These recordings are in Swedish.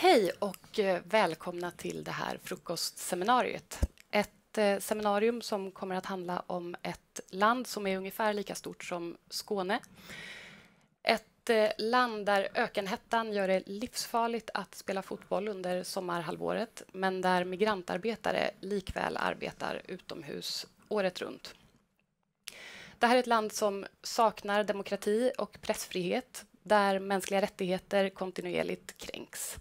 Hej och eh, välkomna till det här frukostseminariet. Ett eh, seminarium som kommer att handla om ett land som är ungefär lika stort som Skåne. Ett eh, land där ökenhettan gör det livsfarligt att spela fotboll under sommarhalvåret men där migrantarbetare likväl arbetar utomhus året runt. Det här är ett land som saknar demokrati och pressfrihet där mänskliga rättigheter kontinuerligt kränks.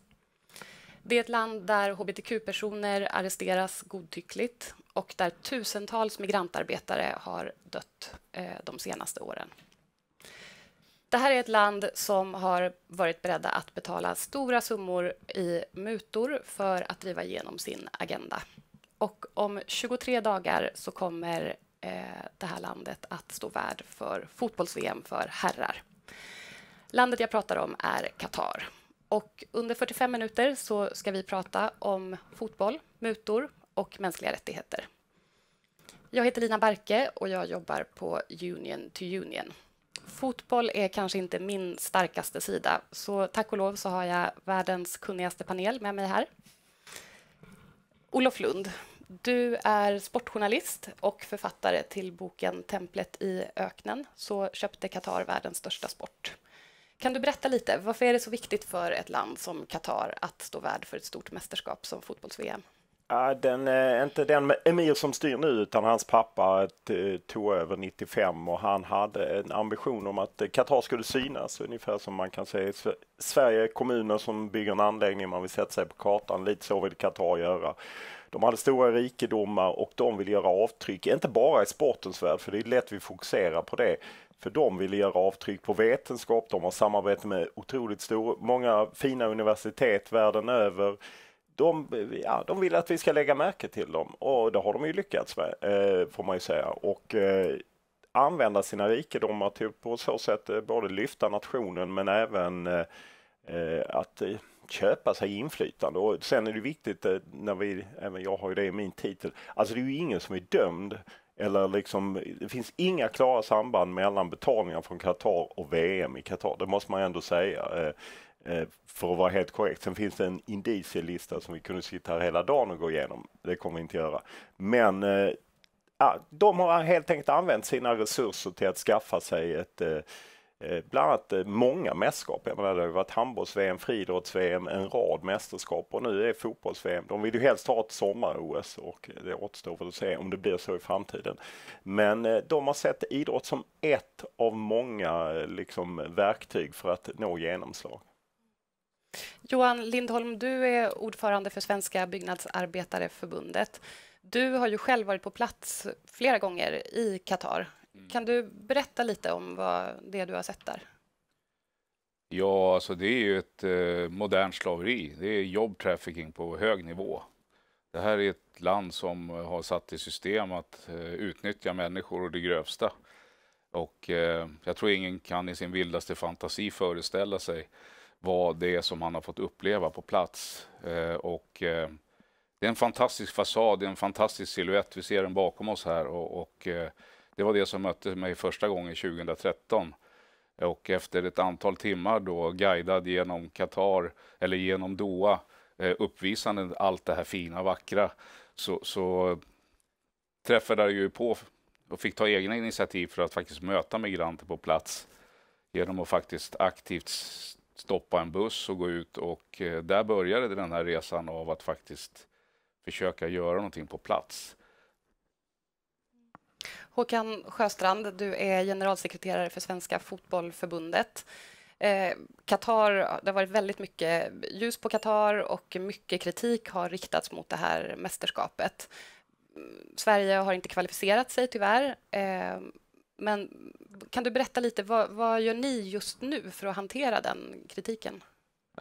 Det är ett land där hbtq-personer arresteras godtyckligt och där tusentals migrantarbetare har dött eh, de senaste åren. Det här är ett land som har varit beredda att betala stora summor i mutor för att driva igenom sin agenda. Och om 23 dagar så kommer eh, det här landet att stå värd för fotbolls-VM för herrar. Landet jag pratar om är Qatar. Och under 45 minuter så ska vi prata om fotboll, mutor och mänskliga rättigheter. Jag heter Lina Barke och jag jobbar på Union to Union. Fotboll är kanske inte min starkaste sida, så tack och lov så har jag världens kunnigaste panel med mig här. Olof Lund, du är sportjournalist och författare till boken Templet i öknen, så köpte Qatar världens största sport. Kan du berätta lite, varför är det så viktigt för ett land som Qatar att stå värd för ett stort mästerskap som fotbolls-VM? Ja, den, eh, inte den Emir som styr nu utan hans pappa eh, tog över 95 och han hade en ambition om att eh, Qatar skulle synas ungefär som man kan säga i Sverige kommuner som bygger en anläggning man vill sätta sig på kartan. Lite så vill Qatar göra. De hade stora rikedomar och de vill göra avtryck, inte bara i sportens värld, för det är lätt vi fokuserar på det, för de vill göra avtryck på vetenskap. De har samarbete med otroligt stor, många fina universitet världen över. De, ja, de vill att vi ska lägga märke till dem och det har de ju lyckats med eh, får man ju säga. Och eh, använda sina rikedomar till på så sätt eh, både lyfta nationen men även att köpa sig inflytande. Och sen är det viktigt när vi, även jag har ju det i min titel, alltså det är ju ingen som är dömd eller liksom, det finns inga klara samband mellan betalningar från Qatar och VM i Qatar. Det måste man ändå säga eh, eh, för att vara helt korrekt. Sen finns det en indicielista som vi kunde sitta här hela dagen och gå igenom. Det kommer vi inte göra. Men eh, de har helt enkelt använt sina resurser till att skaffa sig ett Eh, bland annat eh, många mästerskap. Jag menar, det har varit handbolls-VM, friidrotts-VM, en rad mästerskap och nu är det fotbolls-VM. De vill ju helst ha ett sommar-OS och det återstår väl att se om det blir så i framtiden. Men eh, de har sett idrott som ett av många liksom, verktyg för att nå genomslag. Johan Lindholm, du är ordförande för Svenska byggnadsarbetareförbundet. Du har ju själv varit på plats flera gånger i Qatar Mm. Kan du berätta lite om vad det du har sett där? Ja, alltså det är ju ett eh, modernt slaveri. Det är job trafficking på hög nivå. Det här är ett land som har satt i system att eh, utnyttja människor och det grövsta. Och eh, jag tror ingen kan i sin vildaste fantasi föreställa sig vad det är som man har fått uppleva på plats. och det är en fantastisk fasad, det är en fantastisk siluett. Vi ser den bakom oss här och, och det var det som mötte mig första gången 2013. Och efter ett antal timmar då guidad genom Qatar, eller genom Doha, eh, uppvisande allt det här fina, vackra, så, så träffade jag ju på och fick ta egna initiativ för att faktiskt möta migranter på plats genom att faktiskt aktivt stoppa en buss och gå ut och eh, där började den här resan av att faktiskt försöka göra någonting på plats. Håkan Sjöstrand, du är generalsekreterare för Svenska Fotbollförbundet. Eh, Qatar, det har varit väldigt mycket ljus på Qatar och mycket kritik har riktats mot det här mästerskapet. Sverige har inte kvalificerat sig tyvärr. Eh, men kan du berätta lite, vad, vad gör ni just nu för att hantera den kritiken?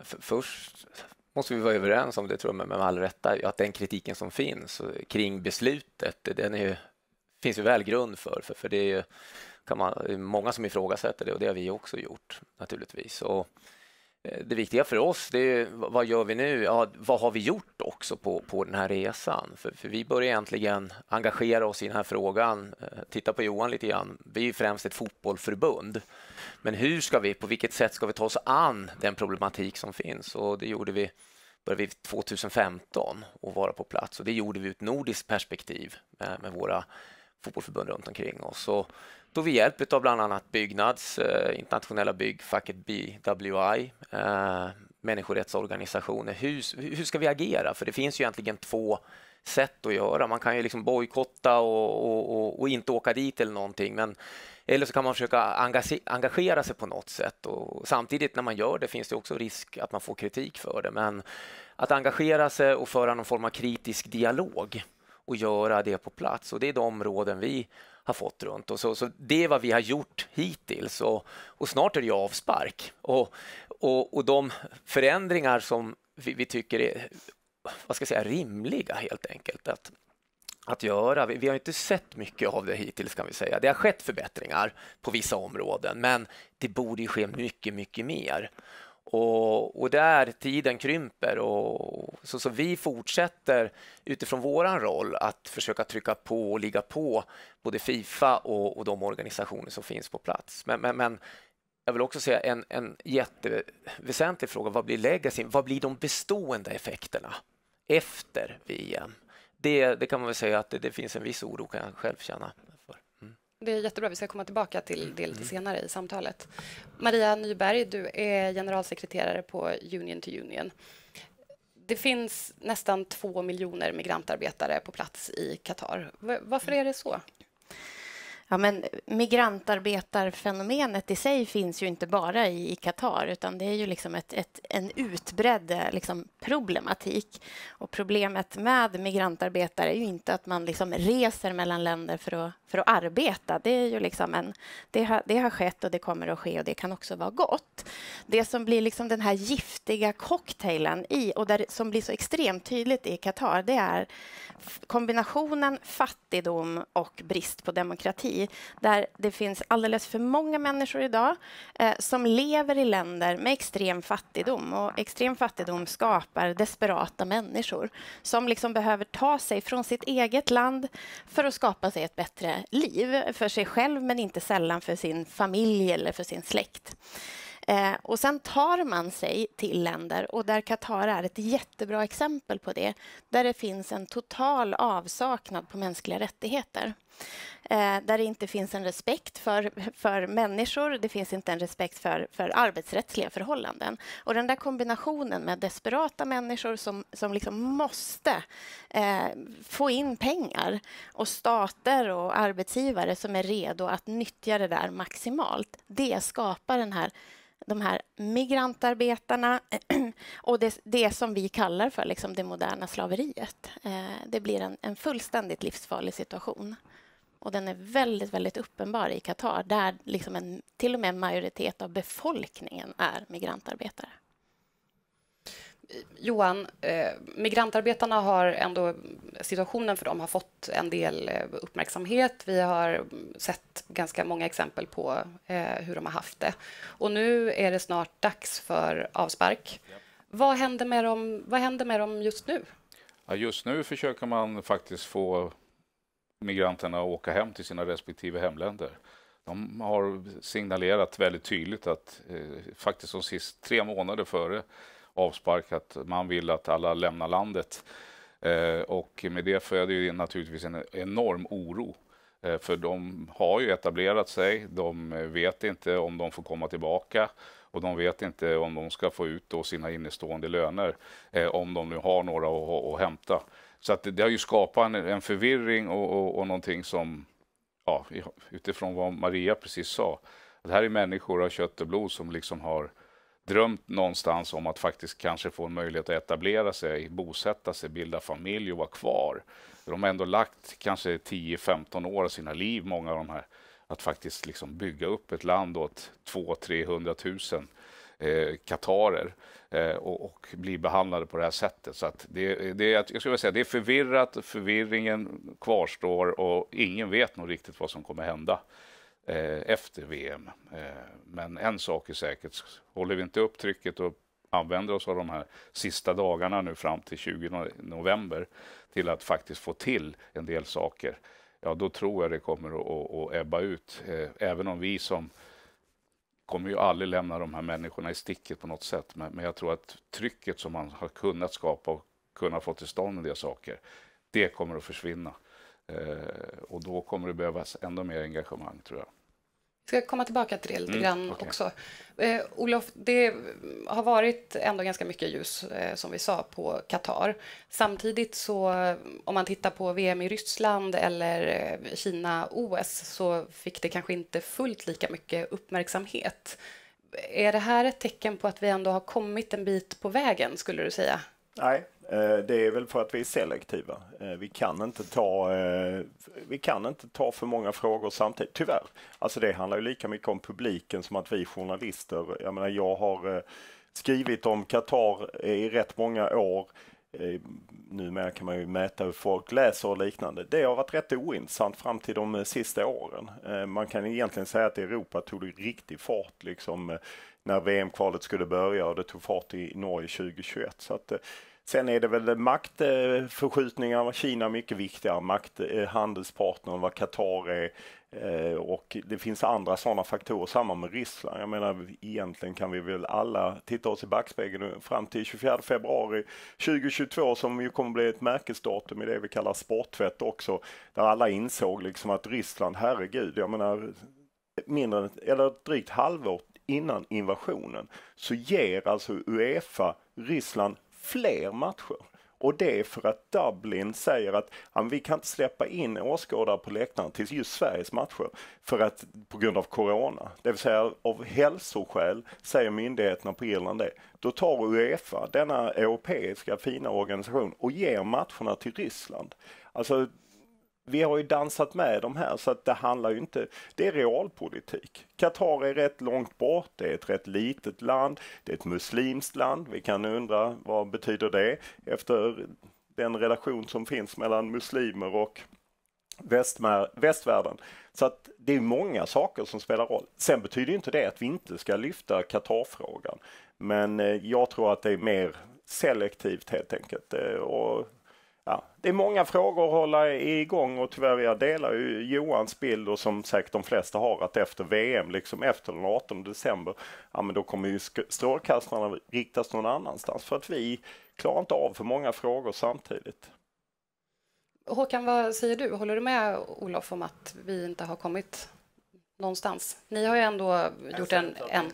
Först måste vi vara överens om det, tror jag, med all rätta, att den kritiken som finns kring beslutet, den är ju finns ju väl grund för, för, för det är ju kan man, många som ifrågasätter det och det har vi också gjort naturligtvis. Och eh, det viktiga för oss det är vad gör vi nu? Ja, vad har vi gjort också på, på den här resan? För, för vi börjar egentligen engagera oss i den här frågan. Eh, titta på Johan lite grann. Vi är främst ett fotbollförbund. Men hur ska vi, på vilket sätt ska vi ta oss an den problematik som finns? Och det gjorde vi började vi 2015 och vara på plats och det gjorde vi ur ett nordiskt perspektiv med, eh, med våra fotbollsförbund runt omkring och Så tog vi hjälp av bland annat Byggnads, eh, internationella byggfacket BWI, eh, människorättsorganisationer. Hur, hur ska vi agera? För det finns ju egentligen två sätt att göra. Man kan ju liksom bojkotta och, och, och, och, inte åka dit eller någonting. Men, eller så kan man försöka engagera sig på något sätt. Och samtidigt när man gör det finns det också risk att man får kritik för det. Men att engagera sig och föra någon form av kritisk dialog och göra det på plats. Och Det är de områden vi har fått runt. oss. så, så det är vad vi har gjort hittills och, och snart är det avspark. Och, och, och de förändringar som vi, vi, tycker är vad ska jag säga, rimliga helt enkelt att, att göra. Vi, vi har inte sett mycket av det hittills kan vi säga. Det har skett förbättringar på vissa områden men det borde ske mycket, mycket mer. Och, och där tiden krymper. Och, så, så vi fortsätter utifrån vår roll att försöka trycka på och ligga på både Fifa och, och de organisationer som finns på plats. Men, men, men jag vill också säga en, en jätteväsentlig fråga. Vad blir legacyn? Vad blir de bestående effekterna efter VM? Det, det kan man väl säga att det, det finns en viss oro, kan jag själv känna. Det är jättebra. Vi ska komma tillbaka till mm. det lite mm. senare i samtalet. Maria Nyberg, du är generalsekreterare på Union to Union. Det finns nästan två miljoner migrantarbetare på plats i Qatar. Varför mm. är det så? Ja, men migrantarbetarfenomenet i sig finns ju inte bara i Qatar utan det är ju liksom ett, ett, en utbredd eh, liksom, problematik. Och problemet med migrantarbetare är ju inte att man liksom reser mellan länder för att, för att arbeta. Det, är ju liksom en, det, har, det har skett och det kommer att ske och det kan också vara gott. Det som blir liksom den här giftiga cocktailen i och där, som blir så extremt tydligt i Qatar det är kombinationen fattigdom och brist på demokrati där det finns alldeles för många människor idag eh, som lever i länder med extrem fattigdom. Och extrem fattigdom skapar desperata människor som liksom behöver ta sig från sitt eget land för att skapa sig ett bättre liv för sig själv men inte sällan för sin familj eller för sin släkt. Eh, och sen tar man sig till länder, och där Qatar är ett jättebra exempel på det, där det finns en total avsaknad på mänskliga rättigheter. Eh, där det inte finns en respekt för, för människor, det finns inte en respekt för, för arbetsrättsliga förhållanden. Och den där kombinationen med desperata människor som, som liksom måste eh, få in pengar och stater och arbetsgivare som är redo att nyttja det där maximalt, det skapar den här de här migrantarbetarna och det, det som vi kallar för liksom det moderna slaveriet. Eh, det blir en, en fullständigt livsfarlig situation. Och den är väldigt, väldigt uppenbar i Qatar där liksom en, till och med en majoritet av befolkningen är migrantarbetare. Johan, eh, migrantarbetarna har ändå, situationen för dem har fått en del eh, uppmärksamhet. Vi har sett ganska många exempel på eh, hur de har haft det. Och nu är det snart dags för avspark. Ja. Vad, händer med dem, vad händer med dem just nu? Ja, just nu försöker man faktiskt få migranterna att åka hem till sina respektive hemländer. De har signalerat väldigt tydligt att eh, faktiskt de sist tre månader före avsparkat. man vill att alla lämnar landet. Eh, och med det föder ju naturligtvis en enorm oro. Eh, för de har ju etablerat sig, de eh, vet inte om de får komma tillbaka och de vet inte om de ska få ut sina innestående löner, om de nu har några att, hämta. Så att det har ju skapat en, förvirring och, och, och någonting som, ja, utifrån vad Maria precis sa, Det här är människor av kött och blod som liksom har drömt någonstans om att faktiskt kanske få en möjlighet att etablera sig, bosätta sig, bilda familj och vara kvar. De har ändå lagt kanske 10-15 år av sina liv, många av de här, att faktiskt liksom bygga upp ett land åt 200-300 000 eh, katarer eh, och, och, bli behandlade på det här sättet. Så att det, det, jag skulle säga, det är förvirrat, förvirringen kvarstår och ingen vet nog riktigt vad som kommer hända. Eh, efter VM. Eh, men en sak är säkert, håller vi inte upp trycket och använder oss av de här sista dagarna nu fram till 20 november till att faktiskt få till en del saker, ja då tror jag det kommer att, att ebba ut. Eh, även om vi som kommer ju aldrig lämna de här människorna i sticket på något sätt, men, jag tror att trycket som man har kunnat skapa och kunnat få till stånd en del saker, det kommer att försvinna. och då kommer det behövas ännu mer engagemang tror jag ska komma tillbaka till det lite mm, grann okay. också. Eh, Olof, det har varit ändå ganska mycket ljus, eh, som vi sa, på Qatar. Samtidigt så, om man tittar på VM i Ryssland eller eh, Kina-OS så fick det kanske inte fullt lika mycket uppmärksamhet. Är det här ett tecken på att vi ändå har kommit en bit på vägen, skulle du säga? Nej, Eh, det är väl för att vi är selektiva. Eh, vi kan inte ta, eh, vi kan inte ta för många frågor samtidigt, tyvärr. Alltså det handlar ju lika mycket om publiken som att vi journalister, jag menar jag har skrivit om Qatar i rätt många år. Numera kan man ju mäta hur folk läser och liknande. Det har varit rätt ointressant fram till de sista åren. Man kan egentligen säga att Europa tog det riktig fart liksom när VM-kvalet skulle börja och det tog fart i Norge 2021. Så att, Sen är det väl maktförskjutningar. Eh, Kina är mycket viktigare makthandelspartner eh, än vad Qatar är. Eh, och det finns andra sådana faktorer, samma med Ryssland. Jag menar egentligen kan vi väl alla titta oss i backspegeln fram till 24 februari 2022 som ju kommer bli ett märkesdatum i det vi kallar sporttvätt också. Där alla insåg liksom att Ryssland, herregud, jag menar mindre eller drygt halvår innan invasionen så ger alltså Uefa Ryssland fler matcher. Och det är för att Dublin säger att ja, vi kan inte släppa in åskådare på läktaren till just Sveriges matcher för att, på grund av corona. Det vill säga av hälsoskäl säger myndigheterna på Irland det. Då tar Uefa, denna europeiska fina organisation, och ger matcherna till Ryssland. Alltså vi har ju dansat med de här så att det handlar ju inte, det är realpolitik. Qatar är rätt långt bort, det är ett rätt litet land, det är ett muslimskt land. Vi kan undra vad betyder det efter den relation som finns mellan muslimer och västvärlden. Så att det är många saker som spelar roll. Sen betyder inte det att vi inte ska lyfta Qatar-frågan. Men eh, jag tror att det är mer selektivt helt enkelt. Eh, och Ja, det är många frågor att hålla igång och tyvärr jag delar ju Johans bild och som säkert de flesta har att efter VM, liksom efter den 18 december, ja men då kommer ju strålkastarna riktas någon annanstans för att vi klarar inte av för många frågor samtidigt. Håkan, vad säger du? Håller du med Olof om att vi inte har kommit någonstans? Ni har ju ändå gjort en, en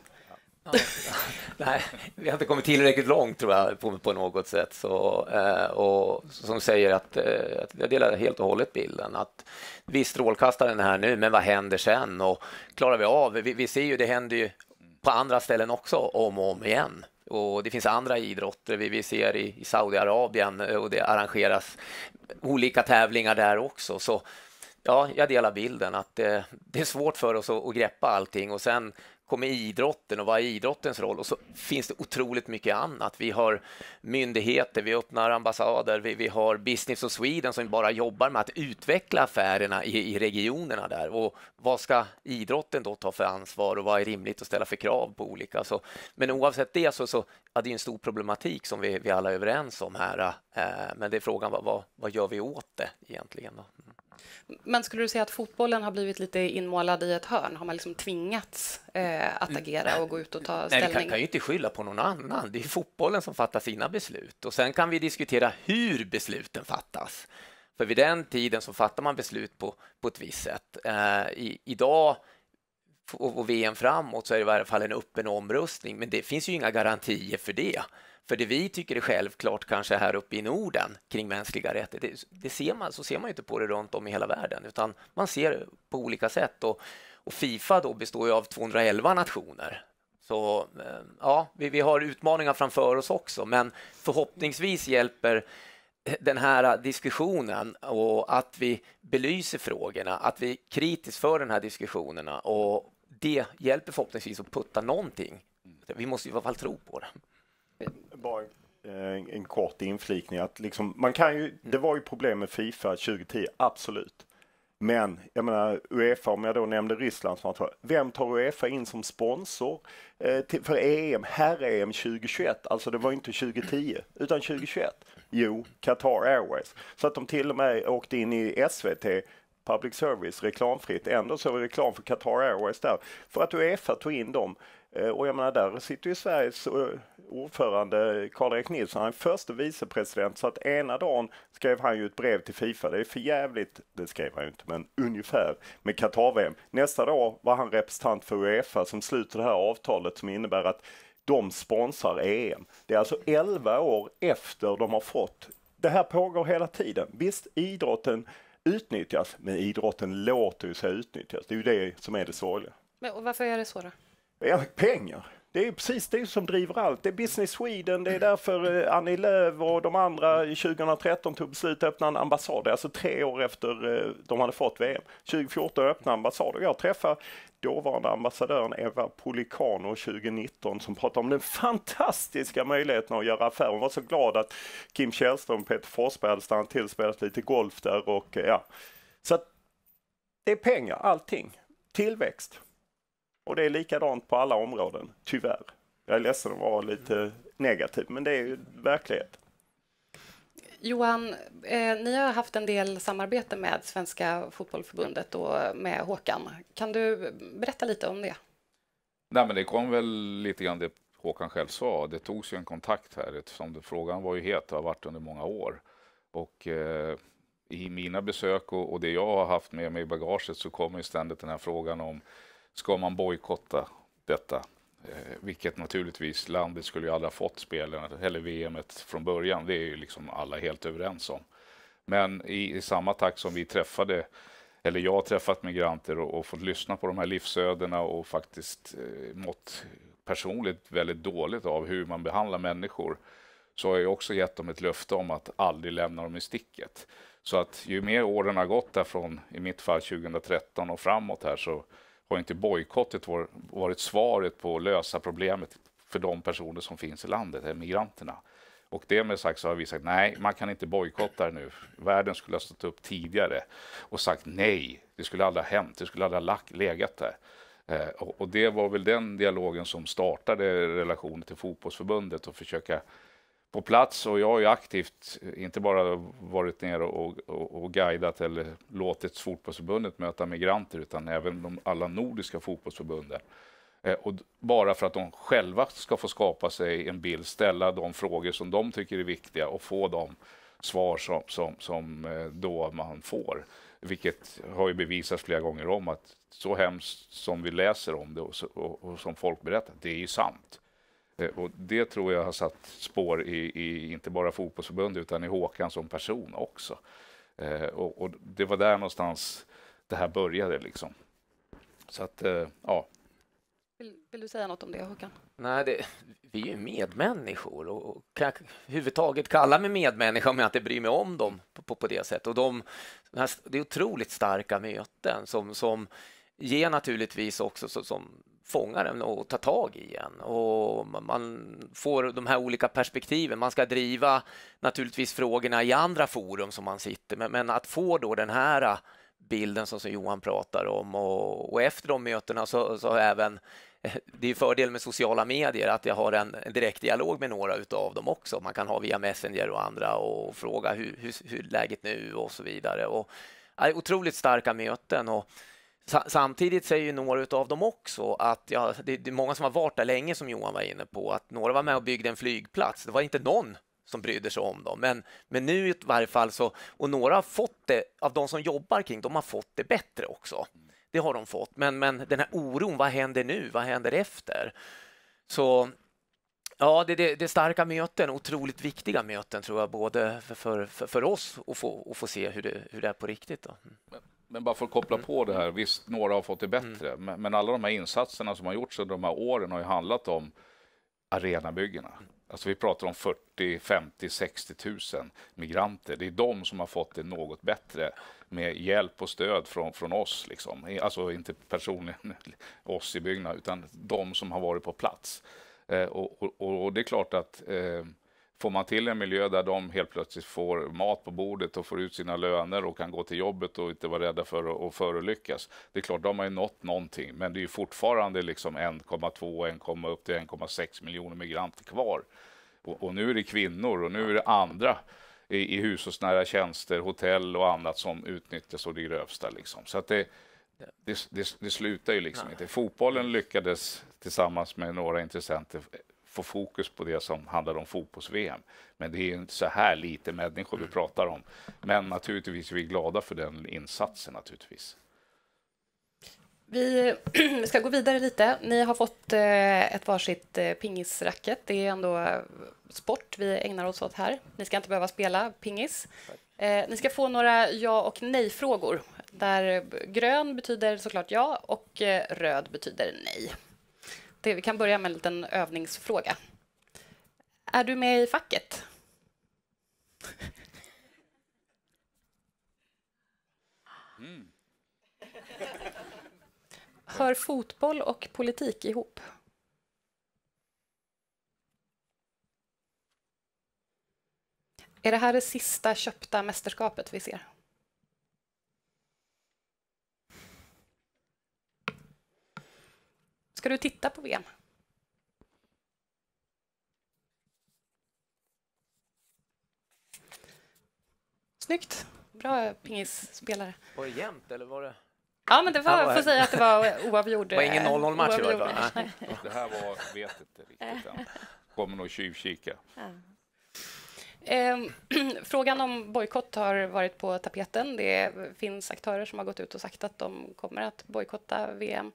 Nej, vi har inte kommit tillräckligt långt tror jag på, på något sätt. Så, eh, och som säger att, eh, att jag delar helt och hållet bilden att vi strålkastar den här nu, men vad händer sen och klarar vi av? Vi, vi ser ju, det händer ju på andra ställen också om och om igen. Och det finns andra idrotter. Vi, vi ser i, i Saudiarabien eh, och det arrangeras olika tävlingar där också. Så ja, jag delar bilden att eh, det är svårt för oss att, att greppa allting och sen kommer idrotten och vad är idrottens roll? Och så finns det otroligt mycket annat. Vi har myndigheter, vi öppnar ambassader, vi, vi har Business of Sweden som bara jobbar med att utveckla affärerna i, i regionerna där. Och vad ska idrotten då ta för ansvar och vad är rimligt att ställa för krav på olika? Så, men oavsett det så, så ja, det är en stor problematik som vi, vi alla är överens om här. Äh, men det är frågan vad, vad, vad gör vi åt det egentligen? Då? Mm. Men skulle du säga att fotbollen har blivit lite inmålad i ett hörn? Har man liksom tvingats eh, att mm, agera och gå ut och ta ställning? Nej, vi kan, kan ju inte skylla på någon annan. Det är fotbollen som fattar sina beslut och sen kan vi diskutera hur besluten fattas. För vid den tiden så fattar man beslut på, på ett visst sätt. Eh, i, idag och, och VM framåt så är det i varje fall en öppen omröstning, men det finns ju inga garantier för det. För det vi tycker är självklart kanske här uppe i Norden kring mänskliga rättigheter, det, ser man, så ser man inte på det runt om i hela världen, utan man ser på olika sätt. Och, och Fifa då består ju av 211 nationer. Så eh, ja, vi, vi har utmaningar framför oss också, men förhoppningsvis hjälper den här diskussionen och att vi belyser frågorna, att vi kritiskt för den här diskussionerna och det hjälper förhoppningsvis att putta någonting. Vi måste i alla fall tro på det. Bara en, en kort inflikning att liksom, man kan ju, det var ju problem med Fifa 2010, absolut. Men jag menar Uefa, om jag då nämnde Ryssland, som tar, vem tar Uefa in som sponsor eh, till, för EM, herr-EM 2021? Alltså det var inte 2010, utan 2021. Jo, Qatar Airways. Så att de till och med åkte in i SVT public service reklamfritt. Ändå så var det reklam för Qatar Airways där. För att Uefa tog in dem. Eh, och jag menar, där sitter ju Sveriges eh, ordförande Karl-Erik Nilsson, han är förste vicepresident, så att ena dagen skrev han ju ett brev till Fifa, det är för jävligt, det skrev han ju inte, men ungefär, med Qatar-VM. Nästa dag var han representant för Uefa som sluter det här avtalet som innebär att de sponsrar EM. Det är alltså 11 år efter de har fått. Det här pågår hela tiden. Visst, idrotten utnyttjas, men idrotten låter ju sig utnyttjas. Det är ju det som är det sorgliga. Men, och varför är det så då? Pengar. Det är precis det som driver allt. Det är Business Sweden, det är därför eh, Annie Lööf och de andra 2013 tog beslut att öppna en ambassad, alltså tre år efter eh, de hade fått VM. 2014 öppnade ambassaden. Jag träffade dåvarande ambassadören Eva Policano 2019 som pratade om den fantastiska möjligheten att göra affärer. Hon var så glad att Kim Källström och Peter Forsberg hade stannat till och spelat lite golf där och eh, ja. Så att det är pengar, allting. Tillväxt. Och det är likadant på alla områden, tyvärr. Jag är ledsen att vara lite negativ, men det är ju verklighet. Johan, eh, ni har haft en del samarbete med Svenska Fotbollförbundet och med Håkan. Kan du berätta lite om det? Nej, men det kom väl lite grann det Håkan själv sa. Det togs ju en kontakt här eftersom frågan var ju het och har varit under många år. Och eh, i mina besök och, och, det jag har haft med mig i bagaget så kommer ju ständigt den här frågan om ska man bojkotta detta? Eh, vilket naturligtvis landet skulle ju aldrig ha fått spelen eller VM från början. Det är ju liksom alla helt överens om. Men i, i samma takt som vi träffade eller jag har träffat migranter och, och, fått lyssna på de här livsödena och faktiskt eh, mått personligt väldigt dåligt av hur man behandlar människor så har jag också gett dem ett löfte om att aldrig lämna dem i sticket. Så att ju mer åren har gått därifrån, i mitt fall 2013 och framåt här, så har inte bojkottet varit svaret på att lösa problemet för de personer som finns i landet, migranterna. Och det med sagt så har vi sagt nej, man kan inte bojkotta det nu. Världen skulle ha stått upp tidigare och sagt nej. Det skulle aldrig ha hänt, det skulle aldrig ha legat där. Eh, och det var väl den dialogen som startade relationen till fotbollsförbundet och försöka på plats och jag har ju aktivt inte bara varit nere och, och, och guidat eller låtit fotbollsförbundet möta migranter utan även de, alla nordiska fotbollsförbunden. Eh, och bara för att de själva ska få skapa sig en bild, ställa de frågor som de tycker är viktiga och få de svar som, som, som eh, då man får. Vilket har ju bevisats flera gånger om att så hemskt som vi läser om det och, så, och, och som folk berättar, det är ju sant. Eh, och det tror jag har satt spår i, i inte bara fotbollsförbundet utan i Håkan som person också. Eh, och, och, det var där någonstans det här började liksom. Så att, eh, ja. Vill, vill, du säga något om det Håkan? Nej, det, vi är ju medmänniskor och, och kan jag överhuvudtaget kalla mig medmänniska om jag inte bryr mig om dem på, på, på det sättet. Och de, det är otroligt starka möten som, som ger naturligtvis också som fånga den och ta tag i den. Och man får de här olika perspektiven. Man ska driva naturligtvis frågorna i andra forum som man sitter med, men att få då den här bilden som, Johan pratar om och, och efter de mötena så, så även eh, det är fördel med sociala medier att jag har en direkt dialog med några utav dem också. Man kan ha via Messenger och andra och fråga hur, hur, hur läget nu och så vidare. Och, otroligt starka möten och Samtidigt säger ju några av dem också att ja, det är många som har varit där länge, som Johan var inne på, att några var med och byggde en flygplats. Det var inte någon som brydde sig om dem. Men, men nu i varje fall så, och några har fått det, av de som jobbar kring, de har fått det bättre också. Det har de fått, men, men den här oron, vad händer nu? Vad händer efter? Så ja, det, det, det är starka möten, otroligt viktiga möten tror jag, både för, för, för oss och få, och få se hur det, hur det är på riktigt. Då. Mm. Men bara för att koppla på det här, visst några har fått det mm. bättre, mm. men, men, alla de här insatserna som har gjorts under de här åren har ju handlat om arenabyggena. Mm. Alltså vi pratar om 40, 50, 60 000 migranter. Det är de som har fått det något bättre med hjälp och stöd från, från oss. Liksom. Alltså inte personligen oss i byggnaden, utan de som har varit på plats. Eh, och, och, och, det är klart att eh, Får man till en miljö där de helt plötsligt får mat på bordet och får ut sina löner och kan gå till jobbet och inte vara rädda för att förolyckas. Det är klart, de har ju nått någonting, men det är fortfarande liksom 1,2, 1, upp till 1,6 miljoner migranter kvar. Och, och, nu är det kvinnor och nu är det andra i, i hushållsnära tjänster, hotell och annat som utnyttjas och det grövsta. Liksom. Så att det, det, det, det slutar ju liksom Nej. inte. Fotbollen lyckades tillsammans med några intressenter få fokus på det som handlar om fotbolls-VM. Men det är inte så här lite människor vi mm. pratar om. Men naturligtvis är vi glada för den insatsen naturligtvis. Vi ska gå vidare lite. Ni har fått eh, ett varsitt eh, pingisracket. Det är ändå eh, sport vi ägnar oss åt här. Ni ska inte behöva spela pingis. Ni ska få några ja och nej-frågor där grön betyder såklart ja och röd betyder nej vi kan börja med en liten övningsfråga. Är du med i facket? Mm. Hör fotboll och politik ihop? Är det här det sista köpta mästerskapet vi ser? Ska du titta på VM? Snyggt. Bra pingisspelare. Var det jämnt eller var det? Ja, men det var, var får säga att det var oavgjord. Det var ingen 0-0 eh, match i varje fall. Det här var, vet inte riktigt än. Kommer nog tjuvkika. Ja. Ehm, frågan om bojkott har varit på tapeten. Det finns aktörer som har gått ut och sagt att de kommer att bojkotta VM.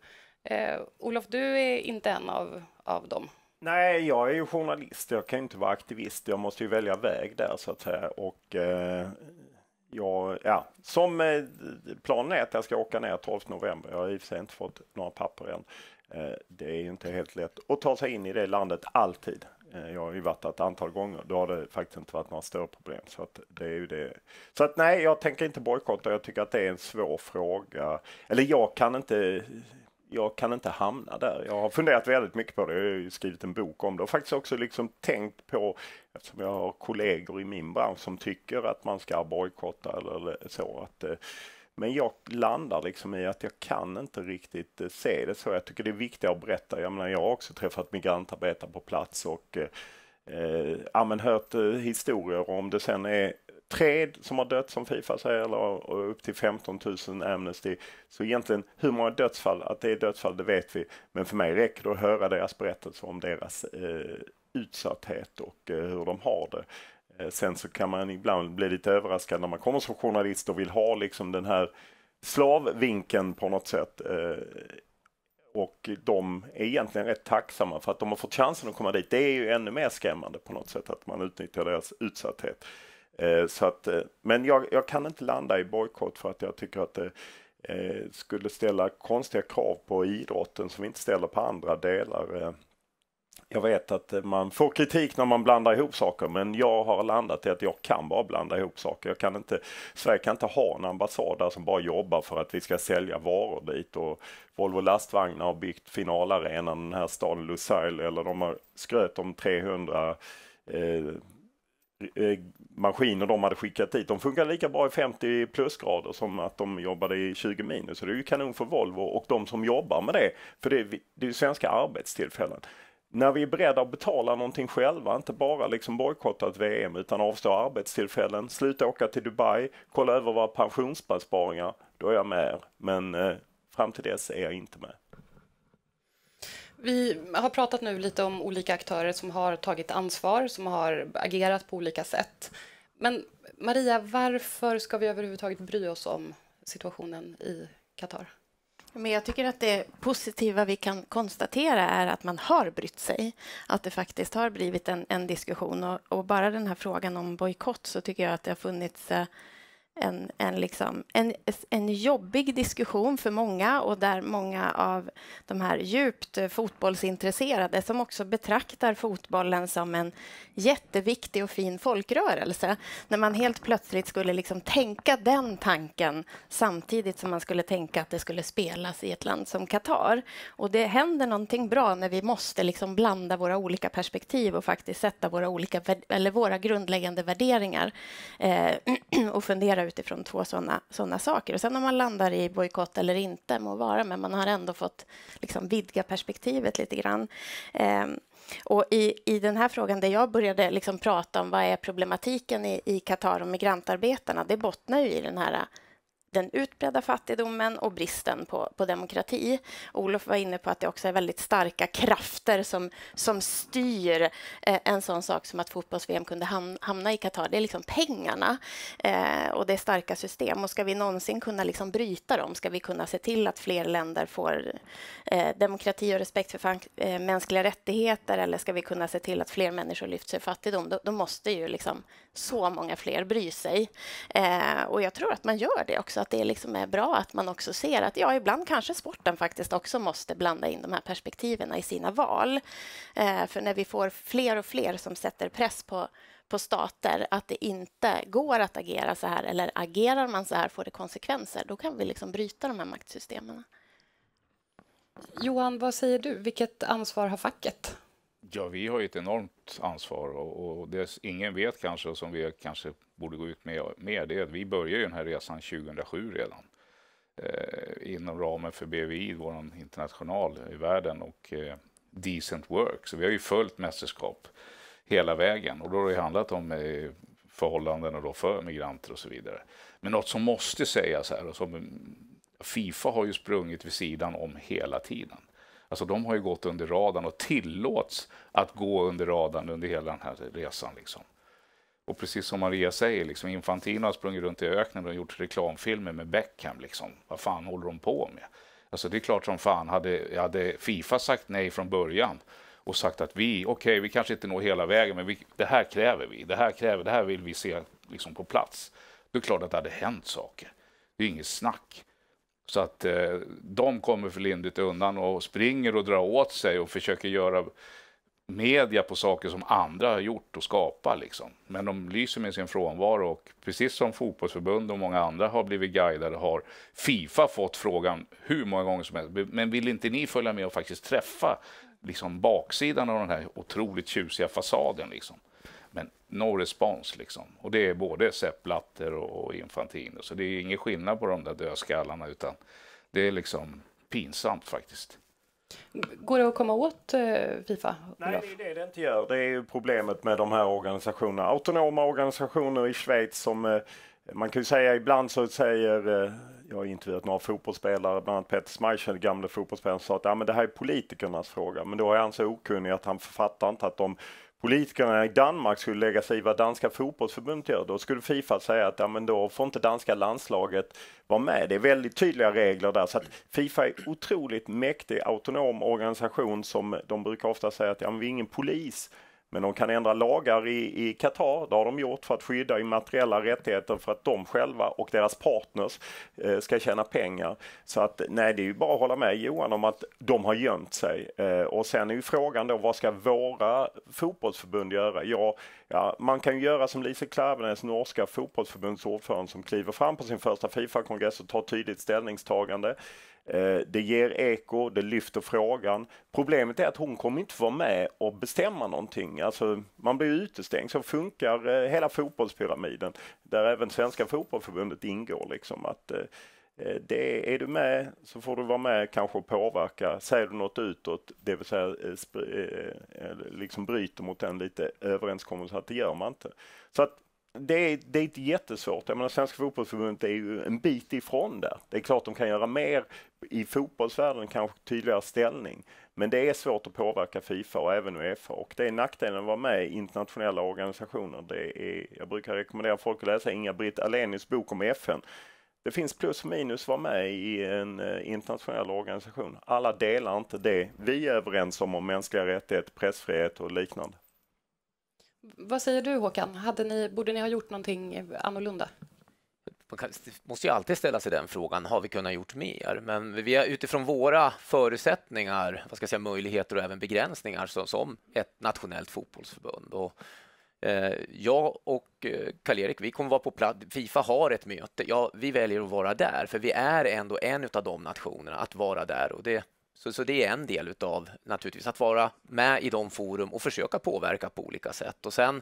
Eh, Olof, du är inte en av, av dem. Nej, jag är ju journalist. Jag kan inte vara aktivist. Jag måste ju välja väg där så att säga. Och, eh, jag, ja, som eh, planen är att jag ska åka ner 12 november. Jag har i och för sig inte fått några papper än. Eh, det är ju inte helt lätt att ta sig in i det landet alltid. Eh, jag har ju varit ett antal gånger. Då har det faktiskt inte varit några större problem. Så att det är ju det. Så att nej, jag tänker inte bojkotta. Jag tycker att det är en svår fråga. Eller jag kan inte jag kan inte hamna där. Jag har funderat väldigt mycket på det. Jag har skrivit en bok om det och faktiskt också liksom tänkt på, eftersom jag har kollegor i min bransch som tycker att man ska bojkotta eller så. Att, eh, men jag landar liksom i att jag kan inte riktigt eh, se det så. Jag tycker det är viktigt att berätta. Jag menar, jag har också träffat migrantarbetare på plats och eh, eh men hört historier om det sen är tre som har dött som Fifa säger eller upp till 15 000 Amnesty. Så egentligen hur många dödsfall, att det är dödsfall det vet vi. Men för mig räcker det att höra deras berättelser om deras eh, utsatthet och eh, hur de har det. Eh, sen så kan man ibland bli lite överraskad när man kommer som journalist och vill ha liksom den här slavvinkeln på något sätt. Eh, och de är egentligen rätt tacksamma för att de har fått chansen att komma dit. Det är ju ännu mer skrämmande på något sätt att man utnyttjar deras utsatthet. Eh, så att, eh, men jag, jag, kan inte landa i bojkott för att jag tycker att det eh, skulle ställa konstiga krav på idrotten som vi inte ställer på andra delar. Jag vet att man får kritik när man blandar ihop saker men jag har landat i att jag kan bara blanda ihop saker. Jag kan inte, Sverige kan inte ha en ambassad där som bara jobbar för att vi ska sälja varor dit och Volvo lastvagnar har byggt finalarenan den här staden Lusail eller de har skröt om 300 eh, Eh, maskiner de hade skickat dit. De funkar lika bra i 50 plusgrader som att de jobbade i 20 minus. Så det är ju kanon för Volvo och de som jobbar med det. För det är, ju svenska arbetstillfällen. När vi är beredda att betala någonting själva, inte bara liksom bojkotta ett VM utan avstå arbetstillfällen, sluta åka till Dubai, kolla över våra pensionsbesparingar, då är jag med er. Men eh, fram till dess är jag inte med. Vi har pratat nu lite om olika aktörer som har tagit ansvar, som har agerat på olika sätt. Men Maria, varför ska vi överhuvudtaget bry oss om situationen i Qatar? Men jag tycker att det positiva vi kan konstatera är att man har brytt sig. Att det faktiskt har blivit en, en diskussion. Och, och, bara den här frågan om bojkott så tycker jag att det har funnits eh, en, en, liksom, en, en jobbig diskussion för många och där många av de här djupt fotbollsintresserade som också betraktar fotbollen som en jätteviktig och fin folkrörelse, när man helt plötsligt skulle liksom tänka den tanken samtidigt som man skulle tänka att det skulle spelas i ett land som Qatar. Och det händer någonting bra när vi måste liksom blanda våra olika perspektiv och faktiskt sätta våra, olika, eller våra grundläggande värderingar eh, och fundera utifrån två sådana såna saker. Och Sen om man landar i bojkott eller inte må vara, men man har ändå fått liksom vidga perspektivet lite grann. Eh, och i, I den här frågan där jag började liksom prata om vad är problematiken i Qatar och migrantarbetarna, det bottnar ju i den här den utbredda fattigdomen och bristen på, på demokrati. Olof var inne på att det också är väldigt starka krafter som, som styr eh, en sån sak som att fotbolls-VM kunde ham hamna i Qatar. Det är liksom pengarna eh, och det är starka system. Och ska vi någonsin kunna liksom bryta dem? Ska vi kunna se till att fler länder får eh, demokrati och respekt för eh, mänskliga rättigheter? Eller ska vi kunna se till att fler människor lyfts ur fattigdom? Då, då måste ju liksom så många fler bry sig. Eh, och jag tror att man gör det också att det liksom är bra att man också ser att ja, ibland kanske sporten faktiskt också måste blanda in de här perspektiven i sina val. Eh, för när vi får fler och fler som sätter press på på stater att det inte går att agera så här eller agerar man så här får det konsekvenser. Då kan vi liksom bryta de här maktsystemen. Johan, vad säger du? Vilket ansvar har facket? Ja, vi har ju ett enormt ansvar och, och det ingen vet kanske och som vi kanske borde gå ut med, mer det är att vi började den här resan 2007 redan eh, inom ramen för BVI, vår international i världen och eh, Decent Work. Så vi har ju följt mästerskap hela vägen och då har det handlat om eh, och då för migranter och så vidare. Men något som måste sägas här och som eh, Fifa har ju sprungit vid sidan om hela tiden. Alltså de har ju gått under radarn och tillåts att gå under radarn under hela den här resan. Liksom. Och precis som Maria säger, liksom, Infantino har sprungit runt i öknen och gjort reklamfilmer med Beckham. Liksom. Vad fan håller de på med? Alltså det är klart som fan, hade, hade Fifa sagt nej från början och sagt att vi, okej, okay, vi kanske inte når hela vägen, men vi, det här kräver vi, det här kräver, det här vill vi se liksom, på plats. Det är klart att det hade hänt saker. Det är inget snack. Så att eh, de kommer för lindrigt undan och springer och drar åt sig och försöker göra media på saker som andra har gjort och skapat. Liksom. Men de lyser med sin frånvaro och precis som fotbollsförbund och många andra har blivit guidade har Fifa fått frågan hur många gånger som helst. Men vill inte ni följa med och faktiskt träffa liksom, baksidan av den här otroligt tjusiga fasaden? Liksom? Men no respons liksom. Och det är både Sepp Blatter och, Infantino. Så det är ingen skillnad på de där dödskallarna utan det är liksom pinsamt faktiskt. Går det att komma åt eh, Fifa? Nej, det är det det inte gör. Det är ju problemet med de här organisationerna. Autonoma organisationer i Schweiz som eh, man kan ju säga ibland så säger, eh, jag har intervjuat några fotbollsspelare, bland annat Peter Schmeichel, gamle fotbollsspelaren, sa att ja, men det här är politikernas fråga. Men då är han så okunnig att han författar inte att de politikerna i Danmark skulle lägga sig i vad danska fotbollsförbundet gör, då skulle Fifa säga att ja, men då får inte danska landslaget vara med. Det är väldigt tydliga regler där. Så att Fifa är otroligt mäktig, autonom organisation som de brukar ofta säga att ja, men vi är ingen polis men de kan ändra lagar i Qatar, det har de gjort för att skydda immateriella rättigheter för att de själva och deras partners eh, ska tjäna pengar. Så att nej, det är ju bara att hålla med Johan om att de har gömt sig. Eh, och sen är ju frågan då, vad ska våra fotbollsförbund göra? Ja, ja man kan ju göra som Lise Klaveness, norska fotbollsförbundsordförande som kliver fram på sin första Fifa-kongress och tar tydligt ställningstagande. Eh, det ger eko, det lyfter frågan. Problemet är att hon kommer inte vara med och bestämma någonting någonting. Alltså, man blir utestängd. Så funkar eh, hela fotbollspyramiden där även Svenska Fotbollförbundet ingår. Liksom, att, eh, eh, det, är du med så får du vara med kanske och påverka. Säger du något utåt, det vill säga eh, eh, eh liksom bryter mot den lite överenskommelse att det gör man inte. Så att det är, det är inte jättesvårt. Jag menar, Svenska fotbollsförbundet är ju en bit ifrån där. Det är klart de kan göra mer i fotbollsvärlden, kanske tydligare ställning. Men det är svårt att påverka Fifa och även Uefa och det är nackdelen att vara med i internationella organisationer. Det är, jag brukar rekommendera folk att läsa Inga-Britt Alenius bok om FN. Det finns plus och minus att vara med i en eh, internationell organisation. Alla delar inte det vi är överens om, om mänskliga rättigheter, pressfrihet och liknande. Vad säger du Håkan? Hade ni, borde ni ha gjort någonting annorlunda? man måste ju alltid ställa sig den frågan, har vi kunnat gjort mer? Men vi har, utifrån våra förutsättningar, vad ska jag säga, möjligheter och även begränsningar så, som ett nationellt fotbollsförbund. Och, eh, jag och eh, Karl-Erik, vi kommer vara på plats. Fifa har ett möte. Ja, vi väljer att vara där, för vi är ändå en av de nationerna att vara där och det så, så det är en del utav naturligtvis att vara med i de forum och försöka påverka på olika sätt. Och sen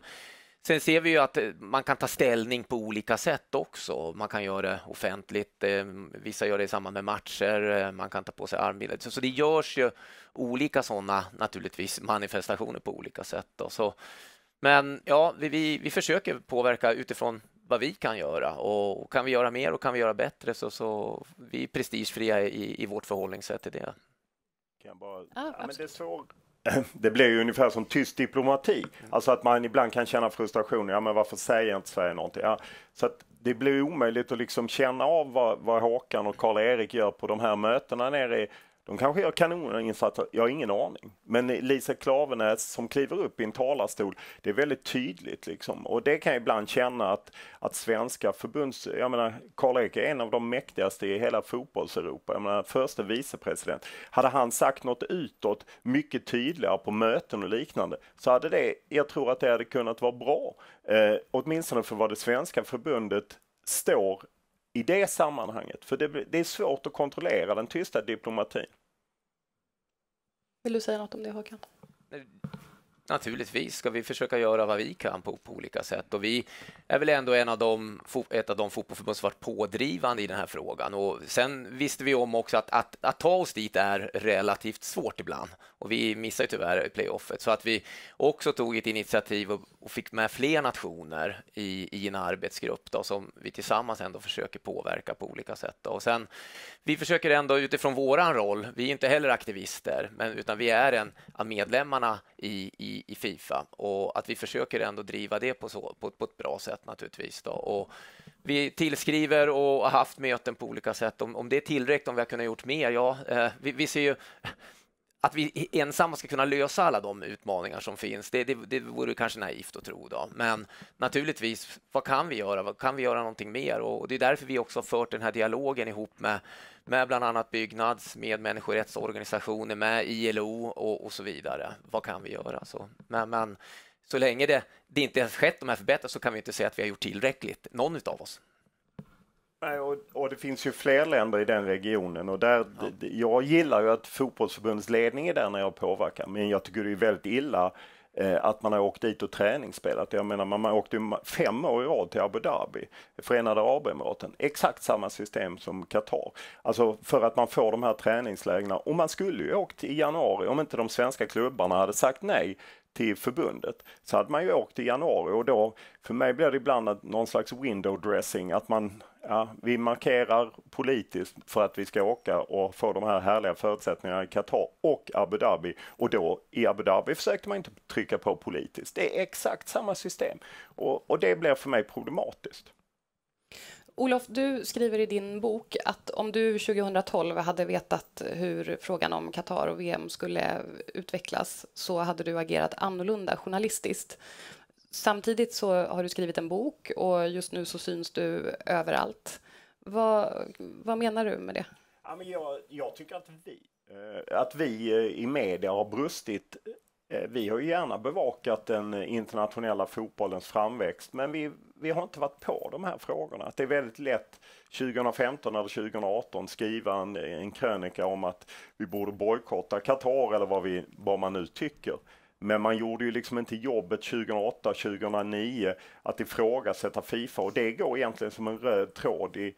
Sen ser vi ju att eh, man kan ta ställning på olika sätt också. Man kan göra det offentligt, eh, vissa gör det i samband med matcher, eh, man kan ta på sig armbindel. Så det görs ju olika sådana naturligtvis manifestationer på olika sätt. Då. Så, men ja, vi, vi, vi försöker påverka utifrån vad vi kan göra och, kan vi göra mer och kan vi göra bättre så, så vi är prestigefria i, i vårt förhållningssätt till det kan bara... Ah, ja, men det, svår... det blir ju ungefär som tyst diplomati, mm. alltså att man ibland kan känna frustration. Ja, men varför säger inte Sverige någonting? Ja, så att det blir omöjligt att liksom känna av vad, vad Håkan och Karl-Erik gör på de här mötena nere i de kanske gör kanoninsatser, jag har ingen aning. Men Lisa Klaveness som kliver upp i en talarstol, det är väldigt tydligt liksom. Och det kan jag ibland känna att, att svenska förbunds... Jag menar, Karl-Erik är en av de mäktigaste i hela fotbollseuropa. Jag menar, första vicepresident. Hade han sagt något utåt mycket tydligare på möten och liknande så hade det, jag tror att det hade kunnat vara bra. Eh, åtminstone för vad det svenska förbundet står i det sammanhanget. För det, det, är svårt att kontrollera den tysta diplomatin. Vill du säga något om det Håkan? Naturligtvis ska vi försöka göra vad vi kan på, på, olika sätt. Och vi är väl ändå en av de, ett av de fotbollsförbund som varit pådrivande i den här frågan. Och sen visste vi om också att, att, att ta oss dit är relativt svårt ibland. Och vi missar tyvärr playoffet. Så att vi också tog ett initiativ och, och fick med fler nationer i, i en arbetsgrupp då, som vi tillsammans ändå försöker påverka på olika sätt. Då. Och sen, vi försöker ändå utifrån vår roll, vi är inte heller aktivister, men, utan vi är en av medlemmarna i, i i, Fifa och att vi försöker ändå driva det på, så, på, på ett bra sätt naturligtvis. Då. Och vi tillskriver och har haft möten på olika sätt. Om, om det är tillräckligt, om vi har kunnat gjort mer? Ja, eh, vi, vi ser ju att vi ensamma ska kunna lösa alla de utmaningar som finns, det, det, det vore kanske naivt att tro. Då. Men naturligtvis, vad kan vi göra? Vad kan vi göra någonting mer? Och det är därför vi också har fört den här dialogen ihop med, med bland annat Byggnads, med människorättsorganisationer, med ILO och, och så vidare. Vad kan vi göra? Så, men, men så länge det, det inte har skett de här förbättringarna så kan vi inte säga att vi har gjort tillräckligt, någon av oss. Nej, och, och, det finns ju fler länder i den regionen och där, ja. d, jag gillar ju att fotbollsförbundets ledning är där när jag påverkar men jag tycker det är väldigt illa eh, att man har åkt dit och träningsspelat. Jag menar man, man åkte fem år i rad till Abu Dhabi, Förenade Arabemiraten, exakt samma system som Qatar. Alltså för att man får de här träningslägena och man skulle ju åkt i januari om inte de svenska klubbarna hade sagt nej till förbundet. Så hade man ju åkt i januari och då, för mig blir det ibland någon slags window dressing, att man, ja, vi markerar politiskt för att vi ska åka och få de här härliga förutsättningarna i Qatar och Abu Dhabi. Och då i Abu Dhabi försökte man inte trycka på politiskt. Det är exakt samma system och, och det blir för mig problematiskt. Olof, du skriver i din bok att om du 2012 hade vetat hur frågan om Qatar och VM skulle utvecklas så hade du agerat annorlunda journalistiskt. Samtidigt så har du skrivit en bok och just nu så syns du överallt. Vad, vad menar du med det? Ja, men jag, jag tycker att vi, eh, att vi eh, i media har brustit Eh, vi har ju gärna bevakat den internationella fotbollens framväxt men vi, vi har inte varit på de här frågorna. Det är väldigt lätt 2015 eller 2018 skriva en, en krönika om att vi borde bojkotta Qatar eller vad, vi, vad man nu tycker. Men man gjorde ju liksom inte jobbet 2008, 2009 att ifrågasätta Fifa och det går egentligen som en röd tråd i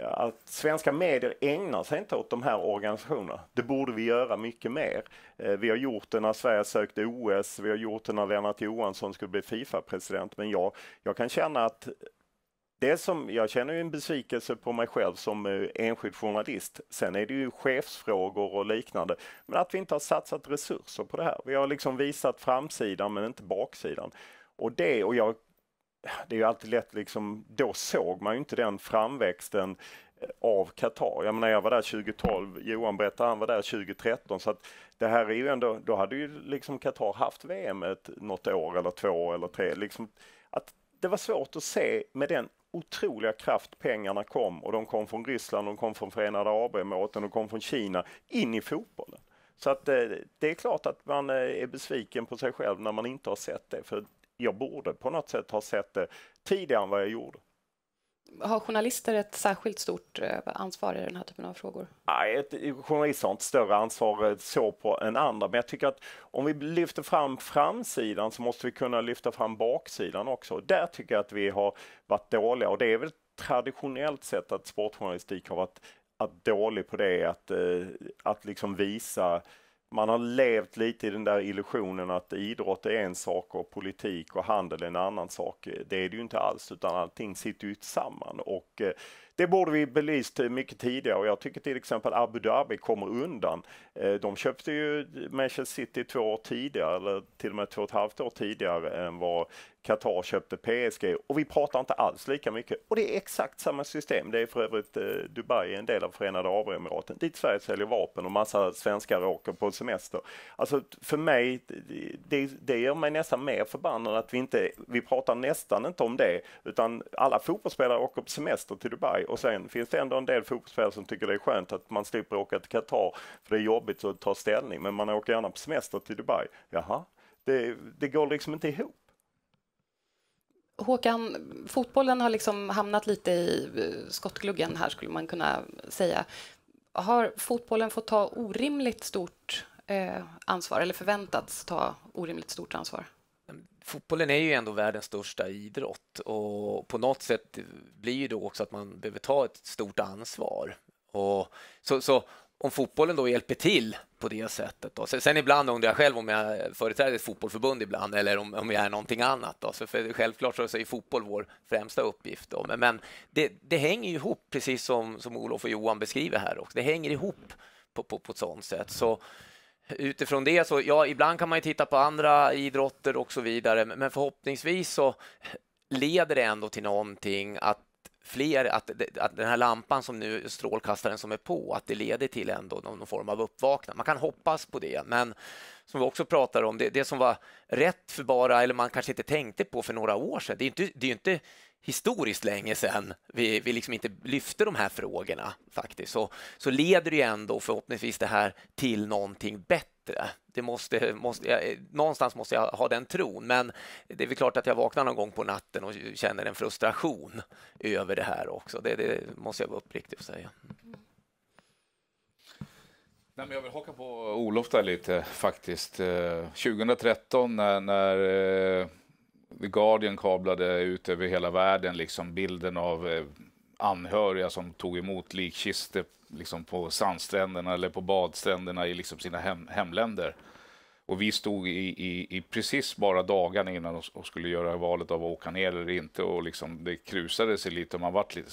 att svenska medier ägnar sig inte åt de här organisationerna. Det borde vi göra mycket mer. Eh, vi har gjort det när Sverige sökte OS, vi har gjort det när Lennart Johansson skulle bli Fifa-president, men jag, jag kan känna att det som, jag känner en besvikelse på mig själv som eh, enskild journalist. Sen är det ju chefsfrågor och liknande. Men att vi inte har satsat resurser på det här. Vi har liksom visat framsidan men inte baksidan. Och det, och jag det är ju alltid lätt liksom, då såg man ju inte den framväxten eh, av Qatar. Jag menar jag var där 2012, Johan berättade han var där 2013 så att det här är ju ändå, då hade ju liksom Qatar haft VM ett, något år eller två eller tre. Liksom, att det var svårt att se med den otroliga kraft pengarna kom och de kom från Ryssland, de kom från Förenade Arabemiraten, de kom från Kina in i fotbollen. Så att eh, det är klart att man eh, är besviken på sig själv när man inte har sett det, för jag borde på något sätt ha sett det tidigare än vad jag gjorde. Har journalister ett särskilt stort eh, ansvar i den här typen av frågor? Nej, ett, journalister har inte större ansvar eh, så på än andra, men jag tycker att om vi lyfter fram framsidan så måste vi kunna lyfta fram baksidan också. Där tycker jag att vi har varit dåliga och det är väl traditionellt sett att sportjournalistik har varit att dålig på det, att, eh, att liksom visa man har levt lite i den där illusionen att idrott är en sak och politik och handel är en annan sak. Det är det ju inte alls, utan allting sitter ju samman och eh, det borde vi belyst mycket tidigare och jag tycker till exempel Abu Dhabi kommer undan. Eh, de köpte ju Manchester City två år tidigare, eller till och med två och ett halvt år tidigare än vad Qatar köpte PSG och vi pratar inte alls lika mycket. Och det är exakt samma system. Det är för övrigt eh, Dubai är en del av Förenade Arabemiraten dit Sverige säljer vapen och massa svenskar åker på semester. Alltså för mig, det, det gör mig nästan mer förbannad att vi inte, vi pratar nästan inte om det utan alla fotbollsspelare åker på semester till Dubai och sen finns det ändå en del fotbollsspelare som tycker det är skönt att man slipper åka till Qatar för det är jobbigt att ta ställning men man åker gärna på semester till Dubai. Jaha, det, det går liksom inte ihop. Håkan, fotbollen har liksom hamnat lite i eh, skottgluggen här skulle man kunna säga. Har fotbollen fått ta orimligt stort eh, ansvar eller förväntats ta orimligt stort ansvar? Fotbollen är ju ändå världens största idrott och på något sätt blir det också att man behöver ta ett stort ansvar. Och så, så om fotbollen då hjälper till på det sättet. Då. Sen ibland undrar jag själv om jag företräder ett fotbollförbund ibland eller om, om jag är någonting annat. Då. Så för självklart så är fotboll vår främsta uppgift. Då. Men, men det, det, hänger ihop, precis som, som Olof och Johan beskriver här också. Det hänger ihop på, på, på ett sådant sätt. Så, utifrån det så, ja, ibland kan man ju titta på andra idrotter och så vidare, men förhoppningsvis så leder det ändå till någonting att fler, att, att den här lampan som nu strålkastaren som är på, att det leder till ändå någon form av uppvaknande. Man kan hoppas på det, men som vi också pratar om, det, det som var rätt för bara, eller man kanske inte tänkte på för några år sedan, det är inte, det är inte historiskt länge sedan vi, vi liksom inte lyfte de här frågorna faktiskt, så, så leder ju ändå förhoppningsvis det här till någonting bättre det måste, måste jag, någonstans måste jag ha den tron, men det är väl klart att jag vaknar någon gång på natten och känner en frustration över det här också. Det, det måste jag vara uppriktig och säga. Nej, men jag vill haka på Olof där lite faktiskt. 2013 eh, när, när eh, The Guardian kablade ut över hela världen liksom bilden av eh, anhöriga som tog emot likkistor liksom på sandstränderna eller på badstränderna i liksom sina hem, hemländer. Och vi stod i, i, i precis bara dagarna innan och, skulle göra valet av att åka ner eller inte och liksom det krusade sig lite och man vart lite,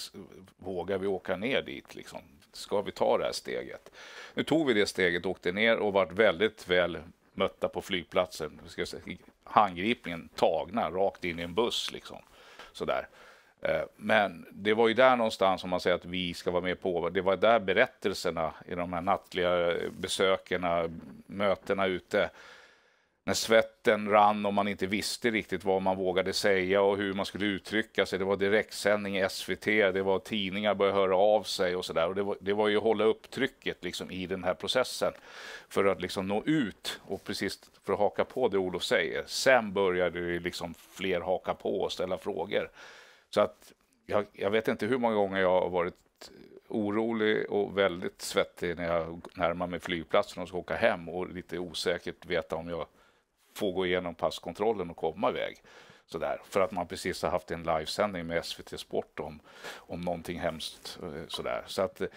vågar vi åka ner dit liksom? Ska vi ta det här steget? Nu tog vi det steget, åkte ner och vart väldigt väl mötta på flygplatsen. Handgripligen tagna rakt in i en buss liksom. Sådär. Eh, men det var ju där någonstans, om man säger att vi ska vara med på, det var där berättelserna i de här nattliga eh, besökena, mötena ute, när svetten rann och man inte visste riktigt vad man vågade säga och hur man skulle uttrycka sig. Det var direktsändning i SVT, det var tidningar började höra av sig och sådär. Det, var, det var ju att hålla upp trycket liksom i den här processen för att liksom nå ut och precis för att haka på det Olof säger. Sen började det liksom fler haka på och ställa frågor. Så att jag, jag, vet inte hur många gånger jag har varit orolig och väldigt svettig när jag närmar mig flygplatsen och ska åka hem och lite osäkert veta om jag får gå igenom passkontrollen och komma iväg. Sådär. För att man precis har haft en livesändning med SVT Sport om, om någonting hemskt. Eh, sådär. Så att, eh,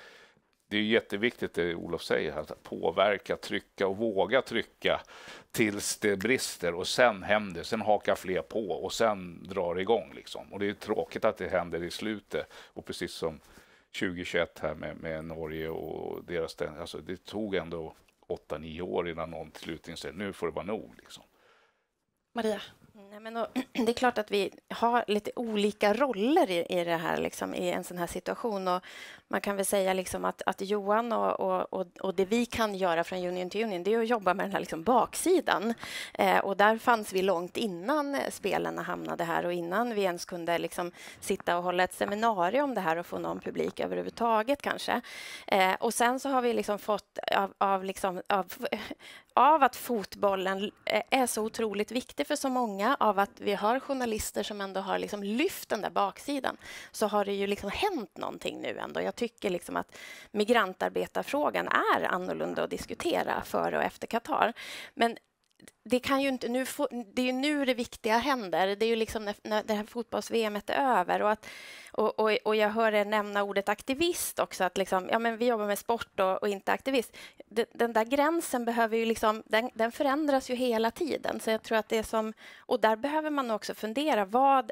det är jätteviktigt det Olof säger, att påverka, trycka och våga trycka tills det brister och sen händer, sen hakar fler på och sen drar det igång. Liksom. Och det är tråkigt att det händer i slutet och precis som 2021 här med, med Norge och deras, alltså det tog ändå 8-9 år innan någon till slut inser nu får det vara nog. Liksom. Maria? Nej, men och, det är klart att vi har lite olika roller i, i det här, liksom, i en sån här situation. Och man kan väl säga liksom att, att Johan och, och, och, det vi kan göra från Union till Union det är att jobba med den här liksom baksidan. Eh, och där fanns vi långt innan spelen hamnade här och innan vi ens kunde liksom sitta och hålla ett seminarium om det här och få någon publik överhuvudtaget kanske. Eh, och sen så har vi liksom fått av, av, liksom, av, av att fotbollen eh, är så otroligt viktig för så många, av att vi har journalister som ändå har liksom lyft den där baksidan, så har det ju liksom hänt någonting nu ändå. Jag tycker liksom att migrantarbetarfrågan är annorlunda att diskutera före och efter Qatar. Men det kan ju inte, nu få, det är ju nu det viktiga händer. Det är ju liksom när, när det här fotbolls-VM är över. Och, att, och, och, och, jag hör er nämna ordet aktivist också, att liksom, ja, men vi jobbar med sport och, och inte aktivist. Den, den, där gränsen behöver ju liksom, den, den, förändras ju hela tiden. Så jag tror att det är som, och där behöver man också fundera, vad,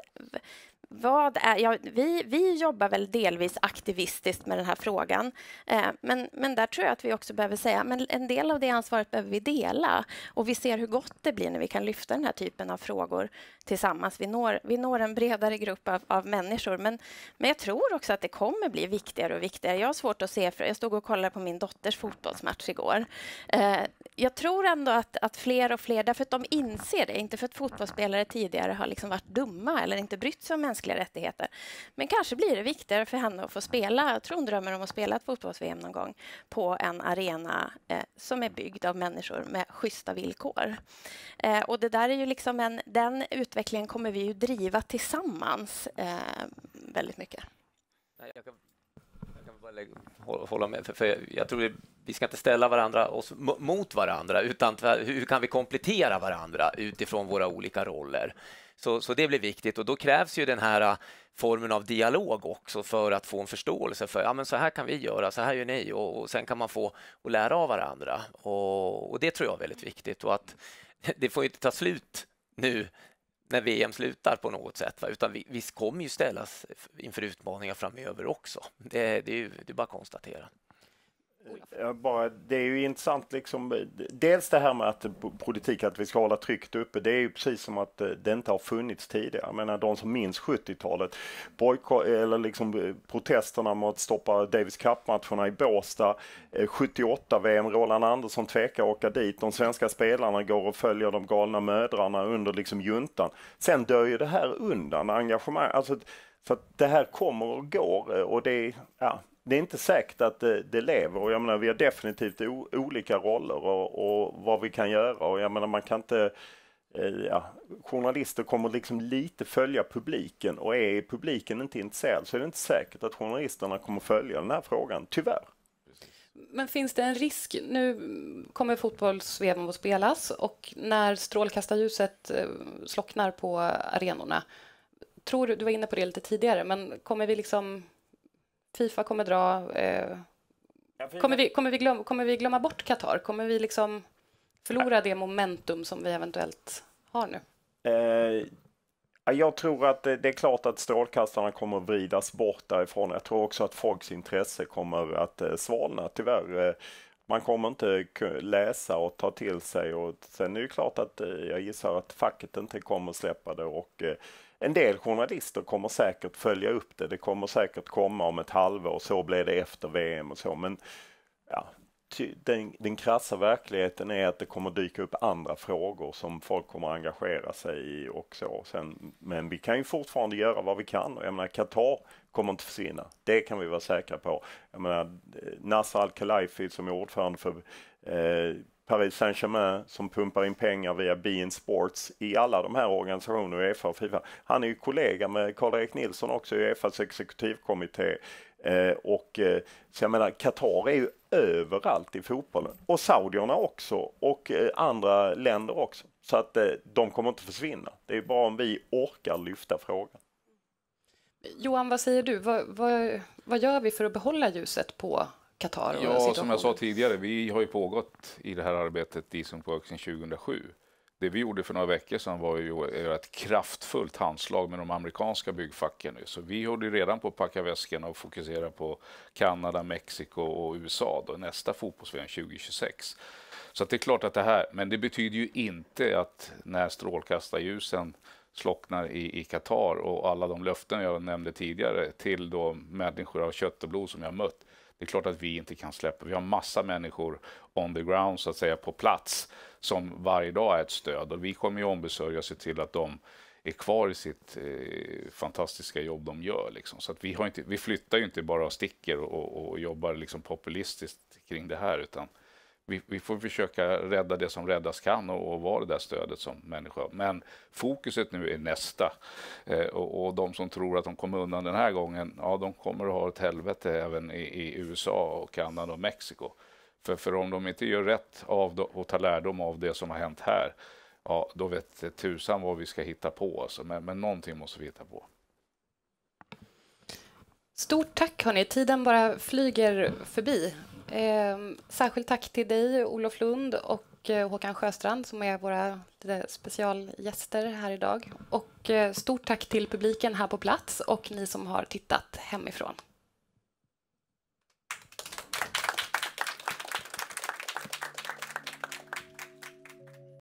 vad är, ja, vi, vi jobbar väl delvis aktivistiskt med den här frågan, eh, men, men där tror jag att vi också behöver säga men en del av det ansvaret behöver vi dela och vi ser hur gott det blir när vi kan lyfta den här typen av frågor tillsammans. Vi når, vi når en bredare grupp av, av människor, men, men jag tror också att det kommer bli viktigare och viktigare. Jag har svårt att se, för jag stod och kollade på min dotters fotbollsmatch igår. Eh, jag tror ändå att, att fler och fler, därför att de inser det, inte för att fotbollsspelare tidigare har liksom varit dumma eller inte brytt sig om människor, mänskliga rättigheter. Men kanske blir det viktigare för henne att få spela, jag tror hon drömmer om att spela ett fotbolls-VM någon gång, på en arena eh, som är byggd av människor med schyssta villkor. Eh, och det där är ju liksom en, den utvecklingen kommer vi ju driva tillsammans eh, väldigt mycket. Jag kan, jag kan bara lägga, hålla med, för, för jag tror vi ska inte ställa varandra oss mot varandra, utan hur kan vi komplettera varandra utifrån våra olika roller? Så, så det blir viktigt och då krävs ju den här äh, formen av dialog också för att få en förståelse för ja, men så här kan vi göra, så här gör ni och, och sen kan man få och lära av varandra. Och, och det tror jag är väldigt viktigt och att det får inte ta slut nu när VM slutar på något sätt, va? utan vi, vi kommer ju ställas inför utmaningar framöver också. Det, det, är, ju, det är bara att konstatera. Eh, bara, det är ju intressant liksom, eh, dels det här med att eh, politik, att vi ska hålla trycket uppe, det är ju precis som att det inte har funnits tidigare. Jag menar de som minns 70-talet, eller liksom protesterna mot att stoppa Davis Cup-matcherna i Båstad, 78 VM, Roland Andersson tvekar att åka dit, de svenska spelarna går och följer de galna mödrarna under liksom juntan. Sen dör ju det här undan, engagemang, alltså, så att det här kommer och går och det, ja, det är inte säkert att det, det lever jag menar vi har definitivt o, olika roller och, och, vad vi kan göra och jag menar man kan inte eh, Ja, journalister kommer liksom lite följa publiken och är publiken inte intresserad så är det inte säkert att journalisterna kommer följa den här frågan, tyvärr. Men finns det en risk? Nu kommer fotbolls-VM att spelas och när strålkastarljuset eh, slocknar på arenorna, tror du, du var inne på det lite tidigare, men kommer vi liksom Fifa kommer dra... Eh, kommer, vi, kommer, vi glöm, kommer vi glömma bort Qatar? Kommer vi liksom förlora det momentum som vi eventuellt har nu? Eh, jag tror att det, är klart att strålkastarna kommer vridas bort därifrån. Jag tror också att folks intresse kommer att eh, svalna tyvärr. man kommer inte läsa och ta till sig och sen är det klart att jag gissar att facket inte kommer släppa det och en del journalister kommer säkert följa upp det. Det kommer säkert komma om ett halvår, så blev det efter VM och så. Men ja, den, den krassa verkligheten är att det kommer dyka upp andra frågor som folk kommer engagera sig i och så. Sen, men vi kan ju fortfarande göra vad vi kan. Jag menar, Qatar kommer inte försvinna. Det kan vi vara säkra på. Jag menar, Nasser Al-Khelaifi som är ordförande för eh, Paris Saint-Germain som pumpar in pengar via Bein Sports i alla de här organisationerna, Uefa och Fifa. Han är ju kollega med Karl-Erik Nilsson också i Uefas exekutivkommitté. Eh, och eh, så jag menar, Qatar är ju överallt i fotbollen och saudierna också och eh, andra länder också. Så att eh, de kommer inte försvinna. Det är bara om vi orkar lyfta frågan. Johan, vad säger du? Vad, vad, vad gör vi för att behålla ljuset på Qatar? Ja, som jag sa tidigare, vi har ju pågått i det här arbetet i Sundborg sedan 2007. Det vi gjorde för några veckor sedan var ju ett kraftfullt handslag med de amerikanska byggfacken. Så vi håller redan på att packa väskorna och fokusera på Kanada, Mexiko och USA då, nästa fotbolls 2026. Så det är klart att det här, men det betyder ju inte att när strålkastarljusen slocknar i Qatar och alla de löften jag nämnde tidigare till då människor av kött och blod som jag mött det är klart att vi inte kan släppa. Vi har massa människor on the ground, så att säga, på plats som varje dag är ett stöd. Och vi kommer ju ombesörja och se till att de är kvar i sitt eh, fantastiska jobb de gör. Liksom. Så att vi, har inte, vi flyttar ju inte bara och sticker och, och, och jobbar liksom populistiskt kring det här, utan vi, vi, får försöka rädda det som räddas kan och, och vara det där stödet som människa. Men fokuset nu är nästa. Eh, och, och, de som tror att de kommer undan den här gången, ja, de kommer att ha ett helvete även i, i USA, och Kanada och Mexiko. För, för om de inte gör rätt av det och tar lärdom av det som har hänt här, ja, då vet tusan vad vi ska hitta på. Alltså. Men, men någonting måste vi hitta på. Stort tack, hörni. Tiden bara flyger förbi. Eh, särskilt tack till dig, Olof Lund och eh, Håkan Sjöstrand som är våra eh, specialgäster här idag. Och eh, stort tack till publiken här på plats och ni som har tittat hemifrån.